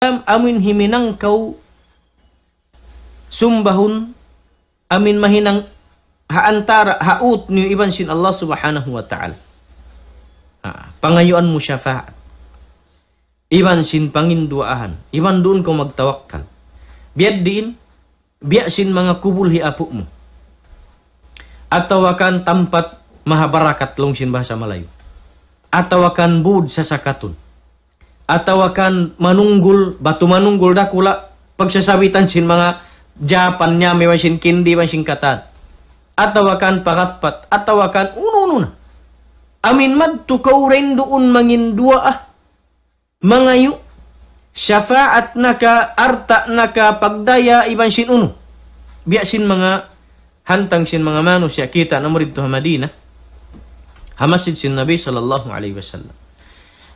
amin himinangkaw sumbahun amin mahinang haantara haut ni iban sin Allah subhanahu wa ta'ala. Ha, pangayuan mo syafaat. Iban sin panginduaan. Iban doon ko magtawakal. Biad din, biasin mga kubul hiapu mo. Atawakan tampat mahabarakat long sin bahasa Melayu. Atawakan bud sa sakatun. atau akan manunggul batu manunggul dah kula pagsasabitan sin mga Japan nya may sin kindi may sin katan atau akan pakatpat atau akan ununun amin mad tukaw renduun doon dua ah mangayu syafaat naka arta naka pagdaya iban sin uno biya sin mga hantang sin mga manusia kita namurid murid Madinah hamasid sin Nabi sallallahu alaihi wasallam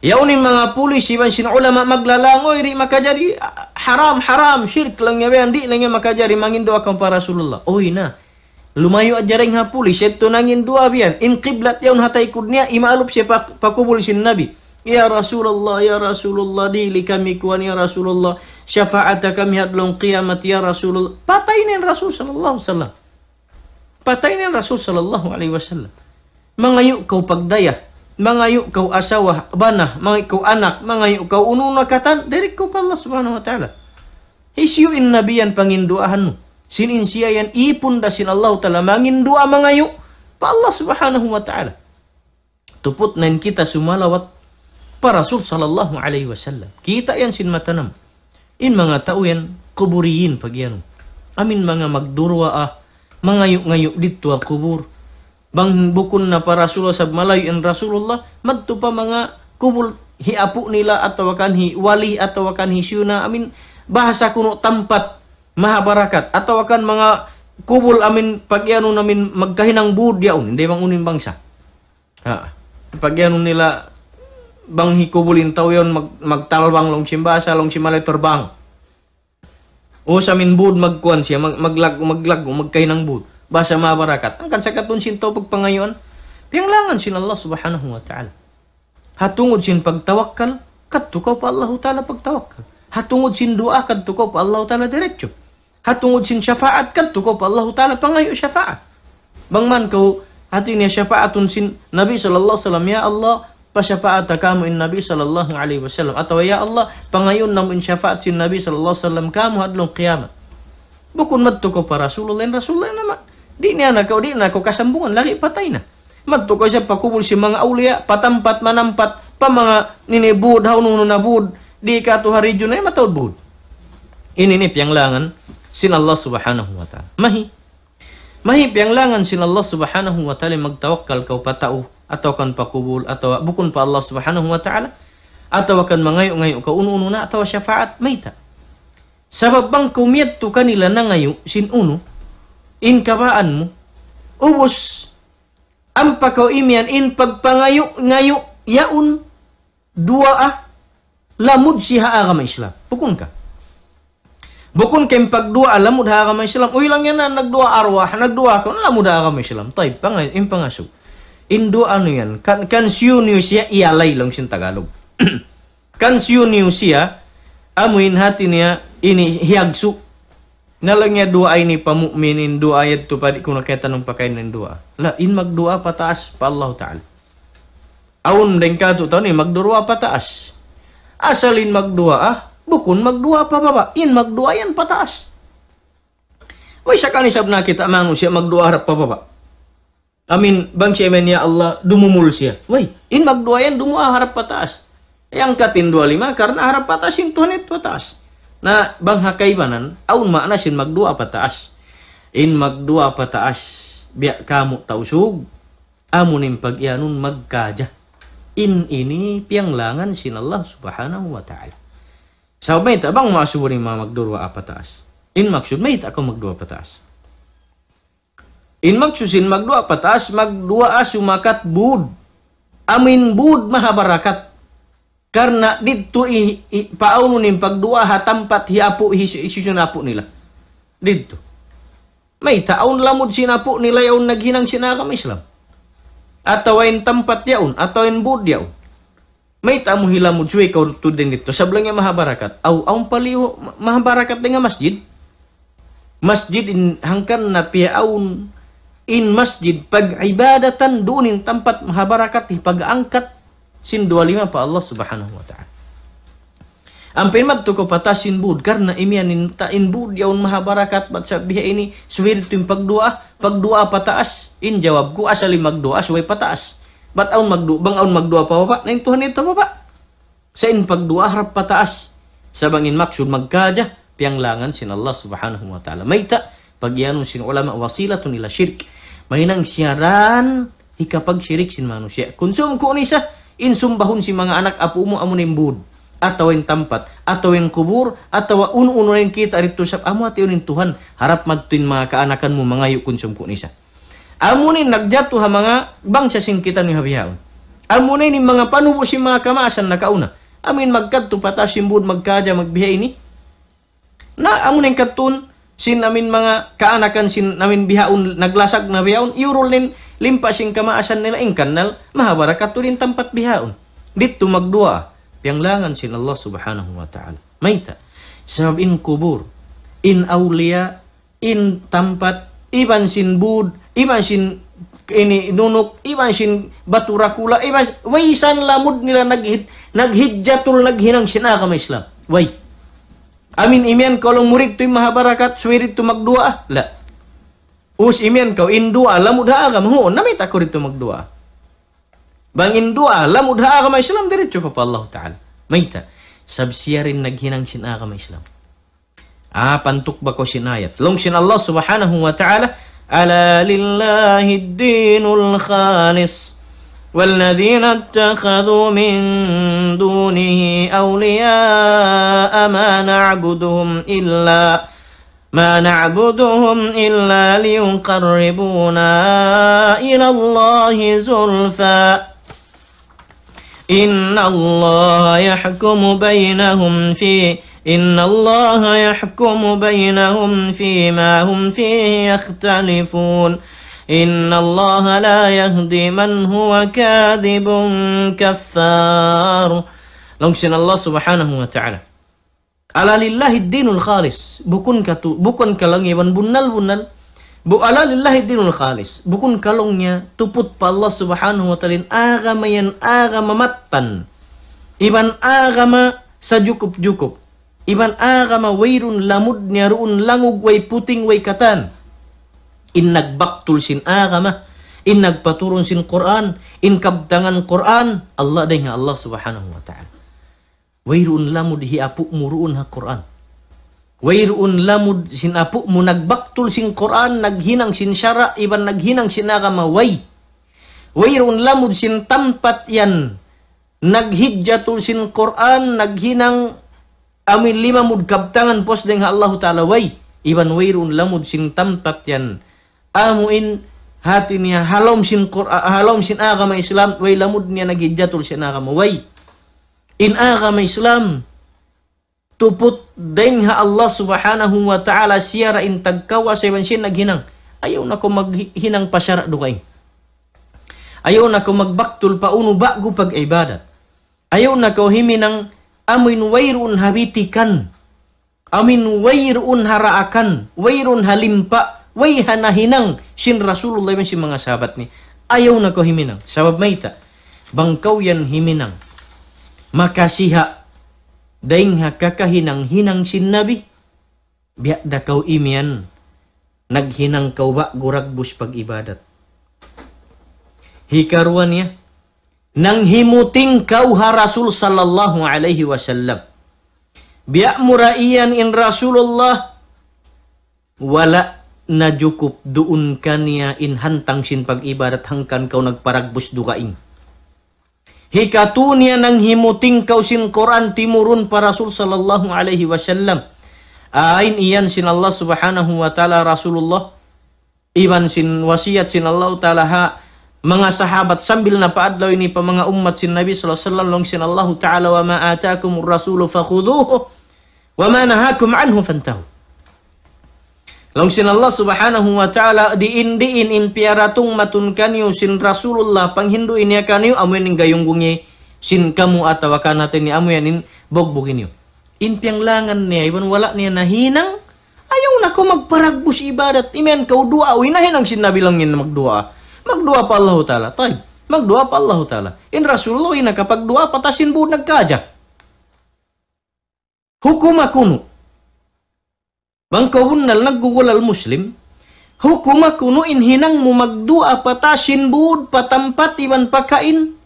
Yauni mga pulis iban sin ulama maglalangoy ri makajari ah, haram haram syirk lang yabean di lang ya, makajari mangindo akang para Rasulullah. Oi na. Lumayo at jaring ha pulis eto nangin dua bian in qiblat yaun hatay kudnya imaalup siya pakubul sin Nabi. Ya Rasulullah, Ya Rasulullah, dili kami kuan Ya Rasulullah, syafaat kami hadlong kiamat Ya Rasulullah. Patainin Rasul sallallahu alaihi wasallam. Patainin Rasul sallallahu alaihi wasallam. Mangayo kau pagdaya mangayuk kau asawah banah mangayuk kau anak mangayuk kau ununa katan dari kau Allah subhanahu wa ta'ala in nabiyan pangin doahanmu sinin siayan ipun dasin Allah ta'ala mangin doa mangayuk pa Allah subhanahu wa ta'ala tuput nain kita semua lawat para Rasul sallallahu alaihi wasallam kita yang sin matanam in mangatau yan kuburiin pagianu amin mga magdurwa ah mangayuk-ngayuk ditua kubur bangbukon na para Rasulullah sa malayo ang Rasulullah madto pa mga kubul hiapo nila at tawakan hi wali at tawakan hi syuna amin bahasa kuno tampat mahabarakat at tawakan mga kubul amin pagyano namin magkahinang budya un, hindi bang unin bangsa ha pagyano nila bang hikubulin taw yon mag, magtalbang long simbasa long simalay turbang o sa min bud magkuan siya mag, maglag maglag magkahinang bud bahasa mabarakat angkan sakatun sin taubag pagpangayon, pinglangan sin Allah subhanahu wa ta'ala hatungod sin pagtawakkal katukaw pa Allah ta'ala pagtawakkal hatungod sin doa katukaw pa Allah ta'ala diretsyo. hatungod sin syafaat katukaw pa Allah ta'ala pangayo syafaat bangman kau hati niya syafaatun sin Nabi sallallahu alaihi ya Allah pasyafaat kamu in Nabi sallallahu alaihi wasallam atau ya Allah pangayon in syafaat sin Nabi sallallahu alaihi wasallam kamu hadlong kiamat bukun madto ko pa Rasulullah Rasulullah naman di ni anak kau di na kau kasambungan lagi patay na. Madto ka siya si mga awliya, patampat, manampat, pa mga ninibud, haununun na bud, di ka hari haridyo na bud bud. Ininip yang langan, sin Allah subhanahu wa ta'ala. Mahi. Mahi yang langan sin Allah subhanahu wa ta'ala magtawakkal kau patau atau kan atau bukun pa Allah subhanahu wa ta'ala, atau kan mangayo-ngayo ka unu-unu na, atau syafaat, maita. sebab bang kumiyat tu kanila na ngayo, sin -unu inkaraanmu ubus ampa kau imian in pagpangayuk ngayuk yaun dua ah lamud siha agama Islam bukun ka bukun kem pagdua lamud ha agama Islam uy lang yan nagdua arwah nagdua kon lamud ha agama Islam tay pangay, in pangasu dua ano yan kan kan siya ialay lang siya Tagalog kan siya amuin hati niya ini hiagsuk. Nalangnya doa ini pamukminin doa ayat tu padik kuna kaitan nung pakainan doa. La in magdoa pataas pa Allah Ta'ala. Aun dengka tu tau ni magdoa pataas. Asalin magdoa ah, bukun magdoa apa apa In magdoa yan pataas. Wai sakani sabna kita manusia magdoa harap apa apa. Amin bang cemen ya Allah dumumul siya. Wai in magdoa yan dumua harap pataas. Yang katin 25 karena harap patasin Tuhan itu pataas na bang hakaibanan aun makna sin magdu apa taas in magdu apa taas biya kamu tausug amunin pagyanun magkaja in ini piang langan sin Allah subhanahu wa ta'ala sa may tabang maasuburi mga magdurwa apa taas in maksud may ako magdua apa taas in maksud sin magdua apa taas magdua asumakat bud amin bud mahabarakat karena ditu paunu nimpak dua ha tempat hiapu hisu napu nila ditu mai taun lamud sinapu nila yaun si sinagam Islam atau in tempat yaun atau in bud yaun mai tamu hilamu cuy kau tu den ditu sebelumnya Mahabarakat. barakat au aun paliu Mahabarakat barakat dengan masjid masjid in hangkan napi aun in masjid pag ibadatan dunin tempat Mahabarakat barakat pag angkat sin 25 pa Allah subhanahu wa ta'ala. Ampin mat ko patasin bud karena anin ta in bud yaun maha barakat bat sabiha ini suwir tim pagdua pagdua pataas in jawab ko asali magdua suway pataas bat aun doa bang aun magdua pa pak? na Tuhan ito papa sa in pagdua harap pataas sa bangin maksud gajah piang langan sin Allah subhanahu wa ta'ala maita pagyanon sin ulama tunila ila syirik, mahinang siaran hikapag syirik sin manusia konsum ku ni Insumbahon si mga anak apo mo amo nimbud. Atawen tampat, atawen kubur, atawa uno-unonin kita rito sa amo at yun Tuhan. Harap magtuin mga kaanakan mo mga yukon sa kunisa. Amo ni nagjato ha mga bangsa singkitan ni habihaon. Amo ni mga panubo si mga kamasan nakauna. Amin magkadto patas simbud magkaja magbihay ni. Na amo ni katun sin namin mga kaanakan sin namin bihaon naglasag na bihaon yurol nin limpa sin kamaasan nila in kanal mahabara katulin tampat bihaon dito magdua pianglangan sin Allah subhanahu wa ta'ala maita sabab in kubur in aulia in tampat iban sin bud iban sin ini nunuk iban sin baturakula iban waisan lamud nila naghid naghidjatul naghinang sin akam Islam way Amin imian kalau murid tu barakat swirit tu magdua la. Us imian kau indua lam udah agama hu nami takurit tu magdua. Bang indua lam udah agam Islam dari cukup Allah taala. Maita sabsiarin naghinang sin agam Islam. Ah pantuk bako sinayat. Long sin Allah subhanahu wa taala ala lillahi dinul khalis. والذين اتخذوا من دونه أولياء ما نعبدهم إلا ما نعبدهم إلا ليقربونا إلى الله زلفى إن الله يحكم بينهم في إن الله يحكم بينهم فيما هم فيه يختلفون إن الله لا يهدي من هو كاذب كفار Langsung Allah subhanahu wa ta'ala Ala dinul khalis Bukun katu, bukun kalangiwan bunal kalungnya tuput Allah subhanahu wa ta'ala Agama yang agama matan Iban agama sajukup-jukup Iban agama wairun lamud nyaruun langug way puting way katan in nagbaktul sin agama, in nagpaturon sin Quran, in kabtangan Quran, Allah day nga Allah subhanahu wa ta'ala. Wairun lamud apu muruun ha Quran. Wairun lamud sin apu mo nagbaktul sin Quran, naghinang sin syara, iban naghinang sin agama, way. Wairun lamud sin tampat yan, naghidjatul sin Quran, naghinang amin lima mud kabtangan pos deng Allah ta'ala way. Iban wairun lamud sin tampat yan, amuin hati niya halom sin Qur'an ah, halom sin agama Islam way lamud niya nagidyatul sin agama way in agama Islam tupot deng ha Allah subhanahu wa ta'ala siya rain tagkawa sa iban siya naghinang ayaw na ko maghinang pasyara dukay ayaw na ko magbaktul pauno bago pag-ibadat ayaw na ko himinang amin wairun habitikan amin wayrun haraakan wayrun halimpa wayhana hinang sin Rasulullah men sin mga sahabat ni ayaw na ko himinang sabab mayta bangkaw yan himinang makasiha daing kakahinang hinang sin nabi Biak da kau imian naghinang kau ba guragbus pag ibadat hikaruan niya nang himuting kau ha Rasul sallallahu alaihi wasallam Biak muraiyan in Rasulullah wala na jukup duun kaniya inhantang sin pag-ibadat hangkan kau nagparagbus dukaing. Hikatunya nang himuting kau sin Quran timurun para Rasul sallallahu alaihi wasallam. Ain iyan sin Allah subhanahu wa ta'ala Rasulullah. Iban sin wasiat sin Allah ta'ala ha mga sahabat sambil napaadlaw ini pa mga umat sin Nabi sallallahu alaihi wasallam long sin Allah ta'ala wa ma atakumur rasulu fakhudhuhu wa ma nahakum anhu fantahu. Langsung Allah subhanahu wa ta'ala diindiin impiaratung matun sin Rasulullah panghindu ini amuin amu yang sin kamu atawa kanatini amu yang bog bukinyu. Impiang langan niya iban wala niya nahinang ayaw na ko magparagbus ibadat. Imen kau dua winahinang sin nabilangin na magdua. Magdua pa Allah ta'ala. Taib. Magdua pa Allah ta'ala. In Rasulullah ina kapag dua patasin buod nagkaja. Hukum akunu bangkawunnal nagguwalal muslim hukuma kunuin hinang mumagdua patashin bud patampat iwan pakain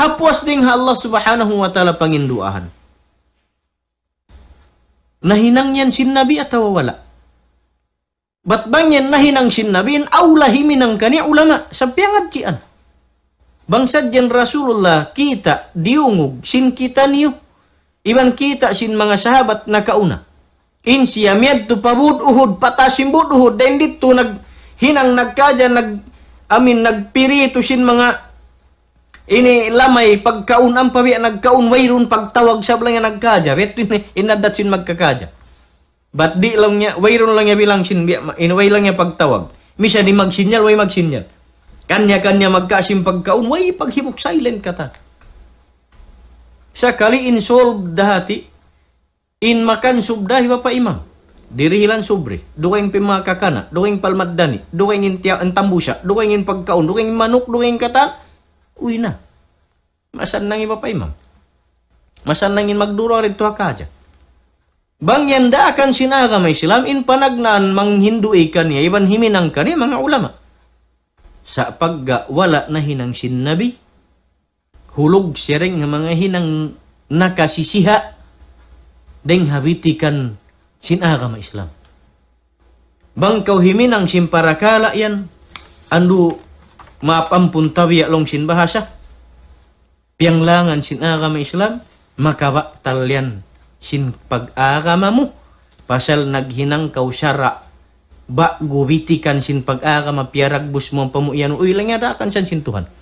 hapos ding Allah subhanahu wa ta'ala panginduahan nahinang yan sin nabi atau wala bat bangyan nahinang sin nabi aulahi minang kani ulama sapiangat cian bangsa jan Rasulullah kita diungug sin kita niyo iban kita sin mga sahabat nakauna Insiya miyad tu pabud uhud patasimbud uhud dahil dito nag hinang nagkaja nag amin nagpirito sin mga ini lamay pagkaun ang pabi nagkaun wayrun pagtawag sa lang nagkaja bet inadat sin magkakaja but di lang niya wayrun lang niya bilang sin inway lang niya pagtawag misa di magsinyal way magsinyal kanya-kanya magkasim pagkaun way paghibok silent kata kali insolved dahati In makan subdahi Bapak Imam. Dirihilan sobre. Dukaing pimakakana. Dukaing palmaddani. Dukaing intiya antambusa. Dukaing in pagkaon. Dukaing manok. Dukaing kata. Uy na. Masan nangin Bapak Imam. Masan nangin magduro rin tuha kaja. Bang yanda akan sinagam Islam in panagnaan manghinduay kaniya iban himinang kaniya mga ulama. Sa pagga wala na hinang sinabi, hulog siya rin ng mga hinang nakasisiha deng hawitikan sin agama Islam. Bang kau himinang sin parakala yan, andu mapampuntawi long sin bahasa, pianglangan sin agama Islam, makawa talian sin pag-agama mo. Pasal naghinang kau syara, ba gubitikan sin pag-agama piaragbus mo pamuyan, uy lang yadakan sin Tuhan.